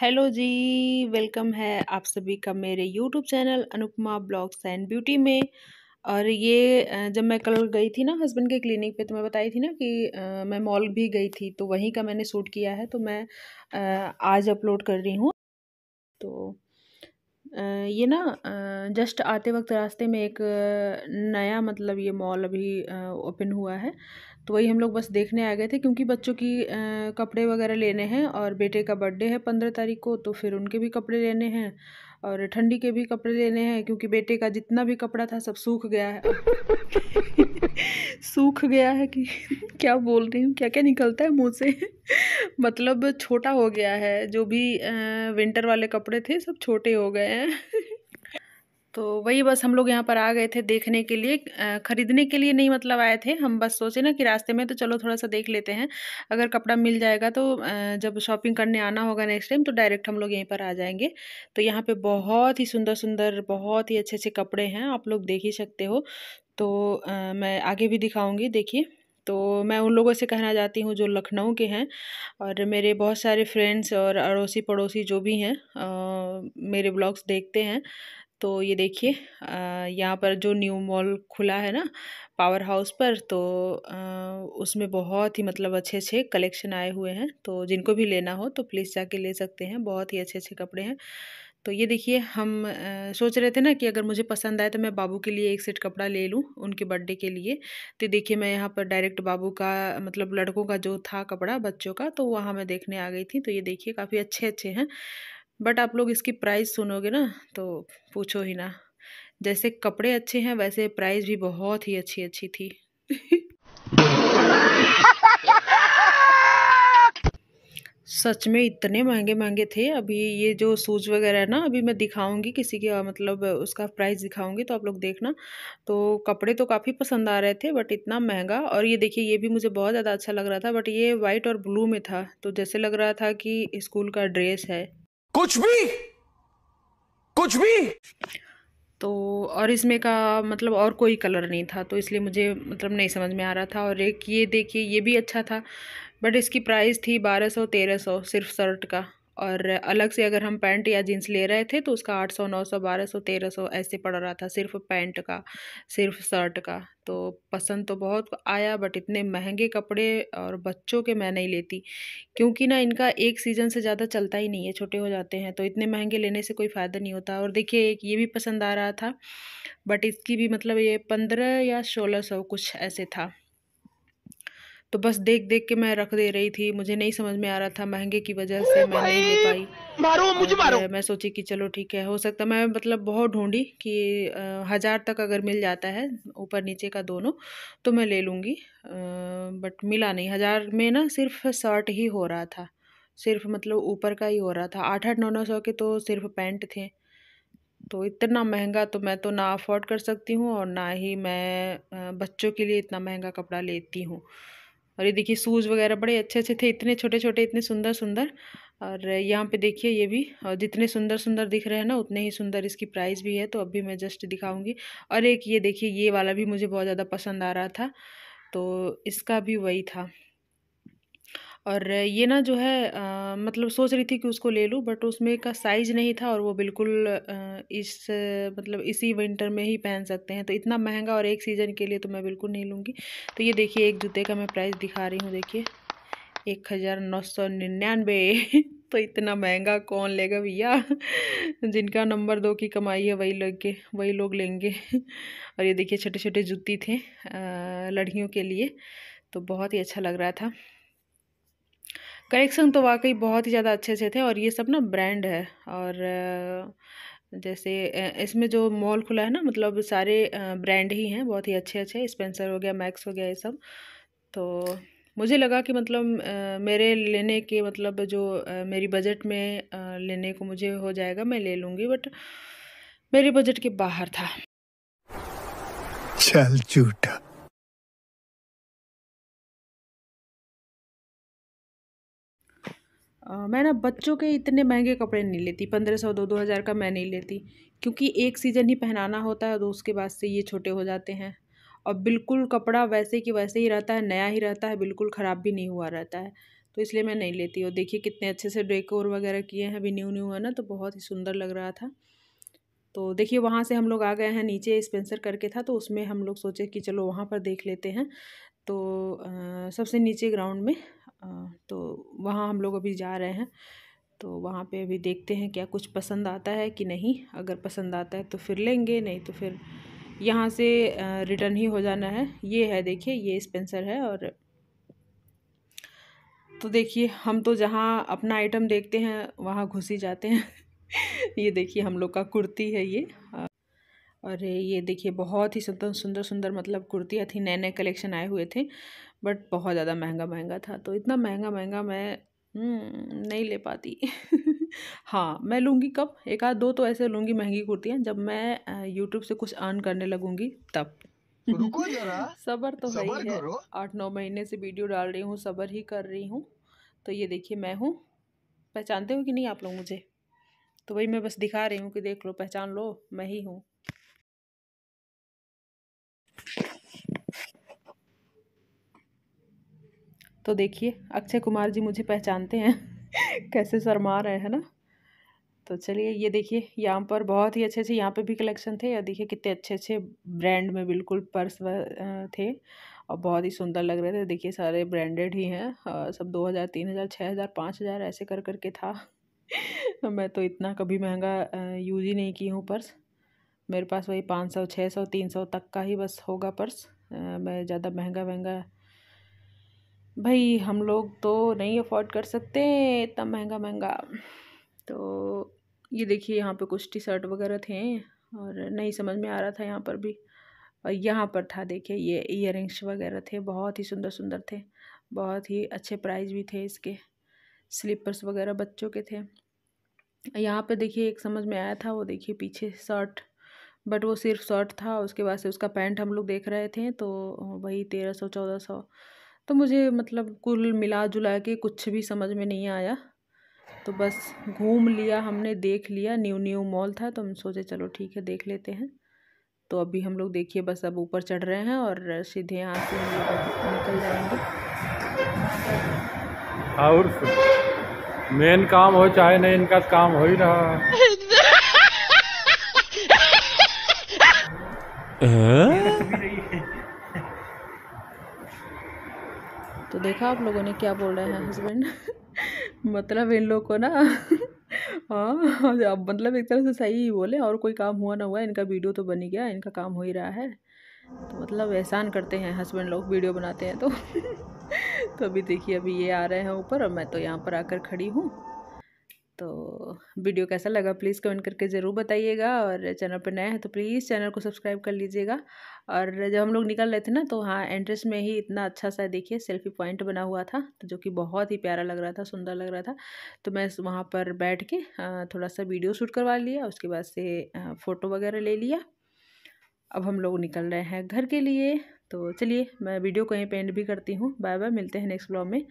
Hello जी welcome है आप सभी का मेरे YouTube channel Anupama blogs and beauty में और ये जब मैं कल गई थी ना हस्बैंड के क्लिनिक पे तो मैं बताई थी ना कि आ, मैं मॉल भी गई थी तो वहीं का मैंने सूट किया है तो मैं आ, आज अपलोड कर रही हूँ तो ये ना जस्ट आते वक्त रास्ते में एक नया मतलब ये मॉल अभी ओपन हुआ है तो वही हम लोग बस देखने आ गए थे क्योंकि बच्चों की कपड़े वगैरह लेने हैं और बेटे का बर्थडे है पंद्रह तारीख को तो फिर उनके भी कपड़े लेने हैं और ठंडी के भी कपड़े लेने हैं क्योंकि बेटे का जितना भी कपड़ा था सब सूख गया है सूख गया है कि क्या बोल रही हूँ क्या क्या निकलता है मुँह से मतलब छोटा हो गया है जो भी विंटर वाले कपड़े थे सब छोटे हो गए हैं तो वही बस हम लोग यहाँ पर आ गए थे देखने के लिए ख़रीदने के लिए नहीं मतलब आए थे हम बस सोचे ना कि रास्ते में तो चलो थोड़ा सा देख लेते हैं अगर कपड़ा मिल जाएगा तो जब शॉपिंग करने आना होगा नेक्स्ट टाइम तो डायरेक्ट हम लोग यहीं पर आ जाएंगे तो यहाँ पे बहुत ही सुंदर सुंदर बहुत ही अच्छे अच्छे कपड़े हैं आप लोग देख ही सकते हो तो मैं आगे भी दिखाऊँगी देखिए तो मैं उन लोगों से कहना चाहती हूँ जो लखनऊ के हैं और मेरे बहुत सारे फ्रेंड्स और अड़ोसी पड़ोसी जो भी हैं मेरे ब्लॉग्स देखते हैं तो ये देखिए यहाँ पर जो न्यू मॉल खुला है ना पावर हाउस पर तो आ, उसमें बहुत ही मतलब अच्छे अच्छे कलेक्शन आए हुए हैं तो जिनको भी लेना हो तो प्लीज़ जाके ले सकते हैं बहुत ही अच्छे अच्छे कपड़े हैं तो ये देखिए हम आ, सोच रहे थे ना कि अगर मुझे पसंद आए तो मैं बाबू के लिए एक सेट कपड़ा ले लूँ उनके बर्थडे के लिए तो देखिए मैं यहाँ पर डायरेक्ट बाबू का मतलब लड़कों का जो था कपड़ा बच्चों का तो वहाँ मैं देखने आ गई थी तो ये देखिए काफ़ी अच्छे अच्छे हैं बट आप लोग इसकी प्राइस सुनोगे ना तो पूछो ही ना जैसे कपड़े अच्छे हैं वैसे प्राइस भी बहुत ही अच्छी अच्छी थी सच में इतने महंगे महंगे थे अभी ये जो सूज वगैरह है ना अभी मैं दिखाऊंगी किसी के मतलब उसका प्राइस दिखाऊंगी तो आप लोग देखना तो कपड़े तो काफ़ी पसंद आ रहे थे बट इतना महंगा और ये देखिए ये भी मुझे बहुत ज़्यादा अच्छा लग रहा था बट ये वाइट और ब्लू में था तो जैसे लग रहा था कि स्कूल का ड्रेस है कुछ भी कुछ भी तो और इसमें का मतलब और कोई कलर नहीं था तो इसलिए मुझे मतलब नहीं समझ में आ रहा था और एक ये देखिए ये भी अच्छा था बट इसकी प्राइस थी बारह सौ तेरह सौ सिर्फ शर्ट का और अलग से अगर हम पैंट या जीन्स ले रहे थे तो उसका आठ सौ नौ सौ बारह सौ तेरह सौ ऐसे पड़ रहा था सिर्फ पैंट का सिर्फ शर्ट का तो पसंद तो बहुत आया बट इतने महंगे कपड़े और बच्चों के मैं नहीं लेती क्योंकि ना इनका एक सीज़न से ज़्यादा चलता ही नहीं है छोटे हो जाते हैं तो इतने महंगे लेने से कोई फ़ायदा नहीं होता और देखिए एक ये भी पसंद आ रहा था बट इसकी भी मतलब ये पंद्रह या सोलह सौ कुछ ऐसे था तो बस देख देख के मैं रख दे रही थी मुझे नहीं समझ में आ रहा था महंगे की वजह से मैं नहीं ले पाई मारो मुझे मारो मैं सोची कि चलो ठीक है हो सकता मैं मतलब बहुत ढूंढी कि हज़ार तक अगर मिल जाता है ऊपर नीचे का दोनों तो मैं ले लूँगी बट मिला नहीं हज़ार में ना सिर्फ शर्ट ही हो रहा था सिर्फ मतलब ऊपर का ही हो रहा था आठ आठ नौ नौ सौ के तो सिर्फ पैंट थे तो इतना महंगा तो मैं तो ना अफोर्ड कर सकती हूँ और ना ही मैं बच्चों के लिए इतना महंगा कपड़ा लेती हूँ और ये देखिए सूज वगैरह बड़े अच्छे अच्छे थे इतने छोटे छोटे इतने सुंदर सुंदर और यहाँ पे देखिए ये भी और जितने सुंदर सुंदर दिख रहे हैं ना उतने ही सुंदर इसकी प्राइस भी है तो अभी मैं जस्ट दिखाऊंगी और एक ये देखिए ये वाला भी मुझे बहुत ज़्यादा पसंद आ रहा था तो इसका भी वही था और ये ना जो है आ, मतलब सोच रही थी कि उसको ले लूँ बट उसमें का साइज़ नहीं था और वो बिल्कुल आ, इस मतलब इसी विंटर में ही पहन सकते हैं तो इतना महंगा और एक सीज़न के लिए तो मैं बिल्कुल नहीं लूँगी तो ये देखिए एक जूते का मैं प्राइस दिखा रही हूँ देखिए एक हज़ार नौ सौ निन्यानवे तो इतना महंगा कौन लेगा भैया जिनका नंबर दो की कमाई है वही लग के वही लोग लेंगे और ये देखिए छोटे छोटे जूती थे लड़कियों के लिए तो बहुत ही अच्छा लग रहा था कलेक्शन तो वाकई बहुत ही ज़्यादा अच्छे अच्छे थे और ये सब ना ब्रांड है और जैसे इसमें जो मॉल खुला है ना मतलब सारे ब्रांड ही हैं बहुत ही अच्छे अच्छे स्पेंसर हो गया मैक्स हो गया ये सब तो मुझे लगा कि मतलब मेरे लेने के मतलब जो मेरी बजट में लेने को मुझे हो जाएगा मैं ले लूँगी बट मेरे बजट के बाहर था चल झूठा मैं ना बच्चों के इतने महंगे कपड़े नहीं लेती पंद्रह सौ दो दो हज़ार का मैं नहीं लेती क्योंकि एक सीज़न ही पहनाना होता है तो उसके बाद से ये छोटे हो जाते हैं और बिल्कुल कपड़ा वैसे कि वैसे ही रहता है नया ही रहता है बिल्कुल ख़राब भी नहीं हुआ रहता है तो इसलिए मैं नहीं लेती और देखिए कितने अच्छे से डेकोर वगैरह किए हैं अभी न्यू न्यू है ना तो बहुत ही सुंदर लग रहा था तो देखिए वहाँ से हम लोग आ गए हैं नीचे स्पेंसर करके था तो उसमें हम लोग सोचे कि चलो वहाँ पर देख लेते हैं तो सबसे नीचे ग्राउंड में तो वहाँ हम लोग अभी जा रहे हैं तो वहाँ पे अभी देखते हैं क्या कुछ पसंद आता है कि नहीं अगर पसंद आता है तो फिर लेंगे नहीं तो फिर यहाँ से रिटर्न ही हो जाना है ये है देखिए ये स्पेंसर है और तो देखिए हम तो जहाँ अपना आइटम देखते हैं वहाँ घुस ही जाते हैं ये देखिए हम लोग का कुर्ती है ये और ये देखिए बहुत ही सुंदर सुंदर सुंदर मतलब कुर्ती थी नए नए कलेक्शन आए हुए थे बट बहुत ज़्यादा महंगा महंगा था तो इतना महंगा महंगा मैं हम्म, नहीं ले पाती हाँ मैं लूँगी कब एक आध दो तो ऐसे लूँगी महंगी कुर्तियाँ जब मैं यूट्यूब से कुछ अर्न करने लगूँगी तब तो रुको जरा सबर तो सबर है आठ नौ महीने से वीडियो डाल रही हूँ सबर ही कर रही हूँ तो ये देखिए मैं हूँ पहचानते हो कि नहीं आप लोग मुझे तो वही मैं बस दिखा रही हूँ कि देख लो पहचान लो मैं ही हूँ तो देखिए अक्षय कुमार जी मुझे पहचानते हैं कैसे शर्मा रहे हैं ना तो चलिए ये देखिए यहाँ पर बहुत ही अच्छे अच्छे यहाँ पे भी कलेक्शन थे या देखिए कितने अच्छे अच्छे ब्रांड में बिल्कुल पर्स थे और बहुत ही सुंदर लग रहे थे देखिए सारे ब्रांडेड ही हैं सब दो हज़ार तीन हज़ार छः हज़ार पाँच हज़ार ऐसे कर कर के था मैं तो इतना कभी महंगा यूज ही नहीं की हूँ पर्स मेरे पास वही पाँच सौ छः सौ तीन सौ तक का ही बस होगा पर्स मैं ज़्यादा महंगा महंगा भाई हम लोग तो नहीं अफोर्ड कर सकते इतना महंगा महंगा तो ये देखिए यहाँ पे कुछ टी शर्ट वगैरह थे और नहीं समझ में आ रहा था यहाँ पर भी और यहाँ पर था देखिए ये इयर वगैरह थे बहुत ही सुंदर सुंदर थे बहुत ही अच्छे प्राइस भी थे इसके स्लीपर्स वगैरह बच्चों के थे यहाँ पे देखिए एक समझ में आया था वो देखिए पीछे शर्ट बट वो सिर्फ शर्ट था उसके बाद से उसका पैंट हम लोग देख रहे थे तो वही तेरह सौ चौदह सौ तो मुझे मतलब कुल मिला जुला के कुछ भी समझ में नहीं आया तो बस घूम लिया हमने देख लिया न्यू न्यू मॉल था तो हम सोचे चलो ठीक है देख लेते हैं तो अभी हम लोग देखिए बस अब ऊपर चढ़ रहे हैं और सीधे यहाँ से हम लोग निकल जाएंगे और मेन काम हो चाहे नहीं इनका तो काम हो ही रहा हाँ? तो देखा आप लोगों ने क्या बोल रहे हैं हस्बैंड मतलब इन लोग को ना हाँ अब मतलब एक तरह से सही ही बोले और कोई काम हुआ ना हुआ इनका वीडियो तो बन ही गया इनका काम हो ही रहा है तो मतलब एहसान करते हैं हस्बैंड लोग वीडियो बनाते हैं तो तो अभी देखिए अभी ये आ रहे हैं ऊपर और मैं तो यहाँ पर आकर खड़ी हूँ तो वीडियो कैसा लगा प्लीज़ कमेंट करके ज़रूर बताइएगा और चैनल पर नए हैं तो प्लीज़ चैनल को सब्सक्राइब कर लीजिएगा और जब हम लोग निकल रहे थे ना तो हाँ एंट्रेंस में ही इतना अच्छा सा देखिए सेल्फी पॉइंट बना हुआ था तो जो कि बहुत ही प्यारा लग रहा था सुंदर लग रहा था तो मैं वहाँ पर बैठ के थोड़ा सा वीडियो शूट करवा लिया उसके बाद से फ़ोटो वगैरह ले लिया अब हम लोग निकल रहे हैं घर के लिए तो चलिए मैं वीडियो को यहीं भी करती हूँ बाय बाय मिलते हैं नेक्स्ट ब्लॉग में